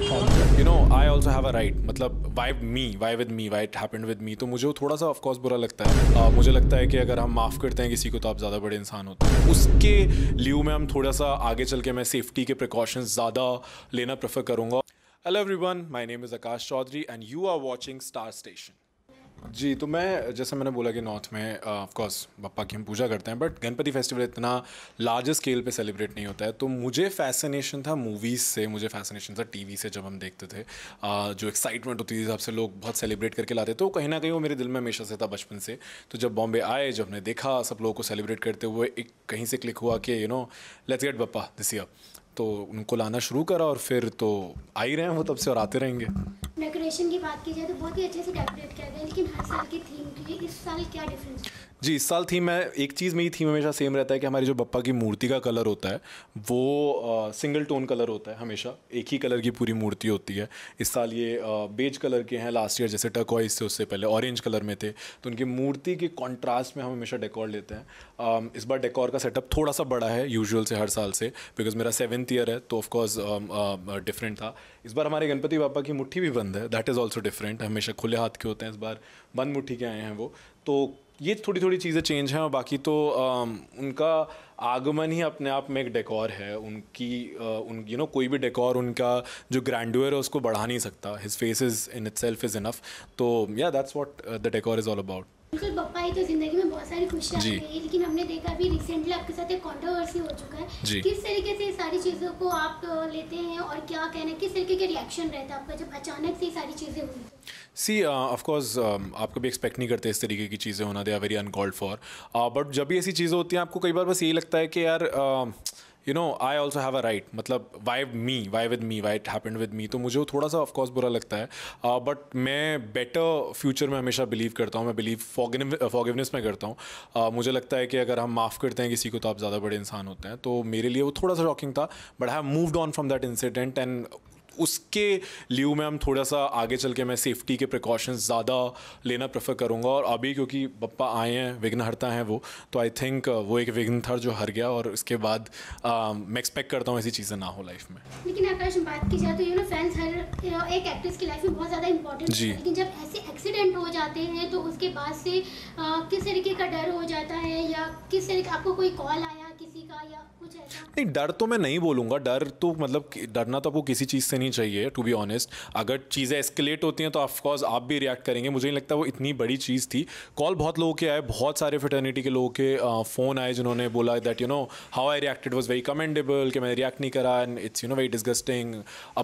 You know I also have a right मतलब why me why with me why it happened with me तो मुझे वो थोड़ा सा ऑफकोर्स बुरा लगता है uh, मुझे लगता है कि अगर हम माफ़ करते हैं किसी को तो आप ज़्यादा बड़े इंसान होते हैं उसके लिए में हम थोड़ा सा आगे चल के मैं सेफ्टी के प्रिकॉशंस ज़्यादा लेना प्रेफर करूँगा hello one my name is Akash Chaudhary and you are watching star station जी तो मैं जैसे मैंने बोला कि नॉर्थ में ऑफकोर्स पप्पा की हम पूजा करते हैं बट गणपति फेस्टिवल इतना लार्ज स्केल पे सेलिब्रेट नहीं होता है तो मुझे फैसिनेशन था मूवीज़ से मुझे फैसिनेशन था टीवी से जब हम देखते थे आ, जो एक्साइटमेंट होती थी हिसाब से लोग बहुत सेलिब्रेट करके लाते तो कहीं ना कहीं वो मेरे दिल में हमेशा से था बचपन से तो जब बॉम्बे आए जब हमने देखा सब लोगों को सेलिब्रेट करते हुए एक कहीं से क्लिक हुआ कि you know let's get Bappa this year तो उनको लाना शुरू करा और फिर तो आ ही रहे हैं वो तब से और आते रहेंगे डेकोरेशन की बात की जाए तो बहुत ही अच्छे से डेकोरेट किया गया लेकिन हर साल की थीम लिए इस साल क्या डिफरेंस जी इस साल थीम है एक चीज़ में ही थीम हमेशा सेम रहता है कि हमारी जो बप्पा की मूर्ति का कलर होता है वो आ, सिंगल टोन कलर होता है हमेशा एक ही कलर की पूरी मूर्ति होती है इस साल ये आ, बेज कलर के हैं लास्ट ईयर जैसे टकॉइस थे उससे पहले ऑरेंज कलर में थे तो उनकी मूर्ति के कॉन्ट्रास्ट में हम हमेशा डेकोर लेते हैं आ, इस बार डेकोर का सेटअप थोड़ा सा बड़ा है यूजल से हर साल से बिकॉज मेरा सेवन्थ ईयर है तो ऑफकोर्स डिफरेंट था इस बार हमारे गणपति बापा की मुठ्ठी भी बंद है that that is also different हमेशा खुले हाथ के होते हैं इस बार बंद मुट्ठी के आए हैं वो तो ये थोड़ी थोड़ी चीज़ें चेंज हैं और बाकी तो आ, उनका आगमन ही अपने आप में एक डेकोर है उनकी आ, उन यू नो कोई भी डेकोर उनका जो ग्रैंडुअर है उसको बढ़ा नहीं सकता his face is in itself is enough तो या that's what the decor is all about बिल्कुल पप्पा ही तो जिंदगी में बहुत सारी लेकिन हमने देखा रिसेंटली आपके साथ एक हो चुका है किस तरीके से सारी चीज़ों को आप लेते हैं और क्या कहना किस तरीके रिएक्शन रहता है आपका जब अचानक से सारी चीज़ें हुई सी uh, um, आपको भी एक्सपेक्ट नहीं करते इस तरीके की चीज़ें होना they are very uncalled for but जब भी ऐसी चीज़ें होती हैं आपको कई बार बस यही लगता है कि यार uh, you know I also have a right मतलब why me why with me why it happen with me तो मुझे वो थोड़ा सा ऑफकोर्स बुरा लगता है बट uh, मैं बेटर फ्यूचर में हमेशा बिलीव करता हूँ मैं बिलीव फॉगिवनेस uh, में करता हूँ uh, मुझे लगता है कि अगर हम माफ़ करते हैं किसी को तो आप ज़्यादा बड़े इंसान होते हैं तो मेरे लिए वो थोड़ा सा शॉकिंग था but I have moved on from that incident and उसके लिए मैं हम थोड़ा सा आगे चल के मैं सेफ्टी के प्रिकॉशंस ज़्यादा लेना प्रेफर करूँगा और अभी क्योंकि पप्पा आए हैं विघ्नहर्ता हैं वो तो आई थिंक वो एक विघ्न था जो हर गया और उसके बाद आ, मैं एक्सपेक्ट करता हूँ ऐसी चीज़ें ना हो लाइफ में लेकिन आकाश बात की जाए तो यू नो फैंस हर एक एक्ट्रेस की लाइफ में बहुत ज़्यादा इंपॉर्टेंट जी लेकिन जब ऐसे एक्सीडेंट हो जाते हैं तो उसके बाद से किस तरीके का डर हो जाता है या किस तरीके आपको कोई कॉल नहीं डर तो मैं नहीं बोलूँगा डर तो मतलब डरना तो आपको किसी चीज़ से नहीं चाहिए टू बी ऑनेस्ट अगर चीज़ें एस्केलेट होती हैं तो ऑफकोर्स आप भी रिएक्ट करेंगे मुझे नहीं लगता वो इतनी बड़ी चीज़ थी कॉल बहुत लोगों के आए बहुत सारे फटर्निटी के लोगों के फ़ोन आए जिन्होंने बोला that you know how I reacted was very commendable कि मैंने रिएक्ट नहीं करा and it's you know very disgusting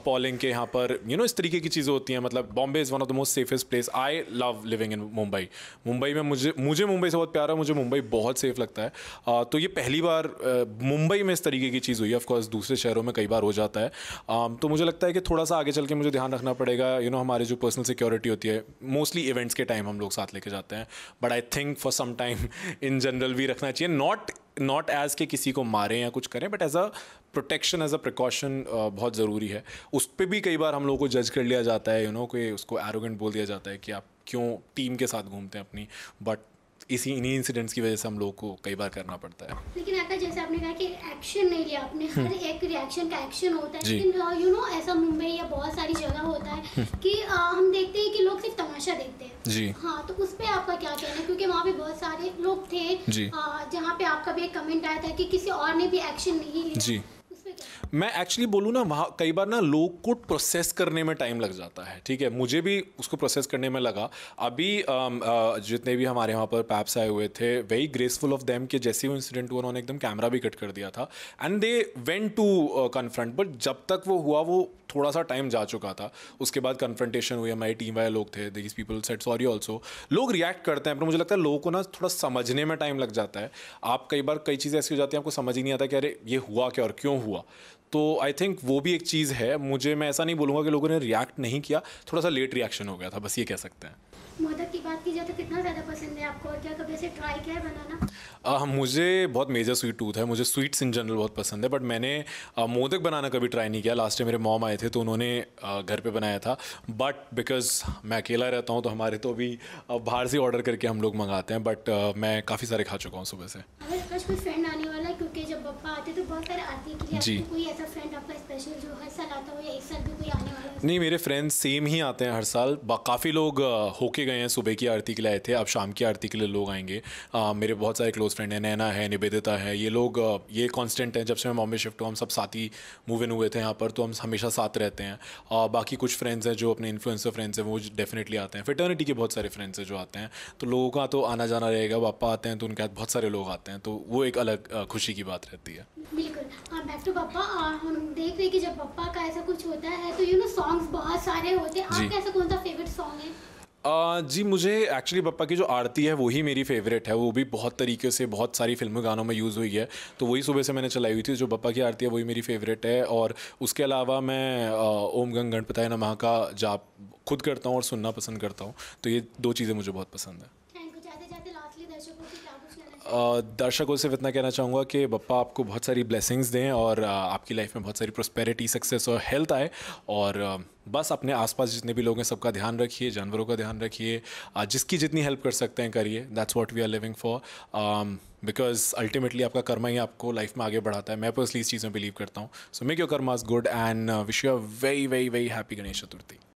appalling के यहाँ पर यू you नो know, इस तरीके की चीज़ें होती हैं मतलब Bombay is one of the most safest place I love living in Mumbai Mumbai में मुझे मुझे मुंबई से बहुत प्यार है मुझे मुंबई बहुत सेफ लगता है तो ये पहली बार मुंबई में इस तरीके तरीके की चीज़ हुई है ऑफकोर्स दूसरे शहरों में कई बार हो जाता है um, तो मुझे लगता है कि थोड़ा सा आगे चल के मुझे ध्यान रखना पड़ेगा यू you नो know, हमारे जो पर्सनल सिक्योरिटी होती है मोस्टली इवेंट्स के टाइम हम लोग साथ लेके जाते हैं but I think for some time in general भी रखना चाहिए नॉट नॉट एज के किसी को मारें या कुछ करें but as a protection as a precaution बहुत ज़रूरी है उस पर भी कई बार हम लोगों को जज कर लिया जाता है यू you नो know, कि उसको एरोगेंट बोल दिया जाता है कि आप क्यों टीम के साथ घूमते हैं अपनी बट इसी इन्हीं इंसिडेंट्स की वजह से हम लोग को कई बार करना पड़ता है लेकिन आकाश जैसे आपने कहा कि एक्शन नहीं लिया आपने हम्म। हर एक रिएक्शन का एक्शन होता है लेकिन यू नो ऐसा मुंबई या बहुत सारी जगह होता है हम्म। कि आ, हम देखते हैं कि लोग सिर्फ तमाशा देखते हैं जी हाँ तो उस पर आपका क्या कहना है क्योंकि वहाँ पे बहुत सारे लोग थे जहाँ पे आपका भी एक कमेंट आया था कि किसी और ने भी एक्शन नहीं लिया जी मैं एक्चुअली बोलूँ ना वहाँ कई बार ना लोग को प्रोसेस करने में टाइम लग जाता है ठीक है मुझे भी उसको प्रोसेस करने में लगा अभी जितने भी हमारे वहाँ पर पैप्स आए हुए थे वेरी ग्रेसफुल ऑफ देम कि जैसे वो इंसिडेंट हुआ उन्होंने एकदम कैमरा भी कट कर दिया था and they went to confront but जब तक वो हुआ वो थोड़ा सा टाइम जा चुका था उसके बाद कन्फ्रंटेशन हुई हमारी टीम वाले लोग थे this people set sorry also लोग रिएक्ट करते हैं पर मुझे लगता है लोगों को ना थोड़ा समझने में टाइम लग जाता है आप कई बार कई चीज़ें ऐसी हो जाती हैं आपको समझ ही नहीं आता कि अरे ये हुआ क्या और क्यों हुआ तो आई थिंक वो भी एक चीज़ है मुझे मैं ऐसा नहीं बोलूँगा कि लोगों ने रिएक्ट नहीं किया थोड़ा सा लेट रिएक्शन हो गया था बस ये कह सकते हैं मदद की बात की जाए तो कितना ज़्यादा पसंद है आपको और क्या कभी ऐसे ट्राई किया है बनाना आ, मुझे बहुत मेजर स्वीट टूथ है मुझे स्वीट्स इन जनरल बहुत पसंद है बट मैंने आ, मोदक बनाना कभी ट्राई नहीं किया लास्ट टाइम मेरे मॉम आए थे तो उन्होंने आ, घर पे बनाया था बट बिकॉज मैं अकेला रहता हूँ तो हमारे तो अभी बाहर से ऑर्डर करके हम लोग मंगाते हैं बट मैं काफ़ी सारे खा चुका हूँ सुबह से कोई फ्रेंड आने वाला है क्योंकि जब पापा आते तो बहुत सारे आते हैं लिए जी कोई ऐसा फ्रेंड आपका स्पेशल जो हर साल आता हो या एक साल भी कोई आने वाला नहीं मेरे फ्रेंड्स सेम ही आते हैं हर साल काफ़ी लोग होके गए हैं सुबह की आरती के लिए आए थे थे अब शाम की आरती के लिए लोग आएंगे आ, मेरे बहुत सारे क्लोज फ्रेंड हैं नैना है निवेदिता है ये लोग ये कॉन्स्टेंट हैं जब से मैं बॉम्बे शिफ्ट हूँ हम सब साथ ही मूव इन हुए थे यहाँ पर तो हम हमेशा साथ रहते हैं आ, बाकी कुछ फ्रेंड्स हैं जो अपने इन्फ्लुएंसर फ्रेंड्स हैं वो डेफिनेटली आते हैं फिटर्निटी के बहुत सारे फ्रेंड्स हैं जो आते हैं तो लोगों का तो आना जाना रहेगा पापा आते हैं तो उनके बहुत सारे लोग आते हैं तो वो एक अलग खुशी की बात रहती है बिल्कुल बैक हाँ, टू पापा हम देख रहे हैं कि जब पापा का ऐसा कुछ होता है तो यू नो सॉन्ग्स बहुत सारे होते हैं आपका ऐसा कौन सा फेवरेट सॉन्ग है जी मुझे एक्चुअली पप्पा की जो आरती है वही मेरी फेवरेट है वो भी बहुत तरीके से बहुत सारी फिल्म गानों में यूज़ हुई है तो वही सुबह से मैंने चलाई हुई थी जो पप्पा की आरती है वही मेरी फेवरेट है और उसके अलावा मैं ओम गंग गणपताय नमः का जाप खुद करता हूँ और सुनना पसंद करता हूँ तो ये दो चीज़ें मुझे बहुत पसंद है दर्शकों से इतना कहना चाहूँगा कि बप्पा आपको बहुत सारी ब्लेसिंग्स दें और आपकी लाइफ में बहुत सारी प्रोस्पेरिटी सक्सेस और हेल्थ आए और बस अपने आसपास जितने भी लोग हैं सबका ध्यान रखिए जानवरों का ध्यान रखिए जिसकी जितनी हेल्प कर सकते हैं करिए that's what we are living for because ultimately आपका कर्मा ही आपको लाइफ में आगे बढ़ाता है मैं पर्सनली इस चीज़ में बिलीव करता हूँ so make your karma is good and wish you a very very very happy Ganesh Chaturthi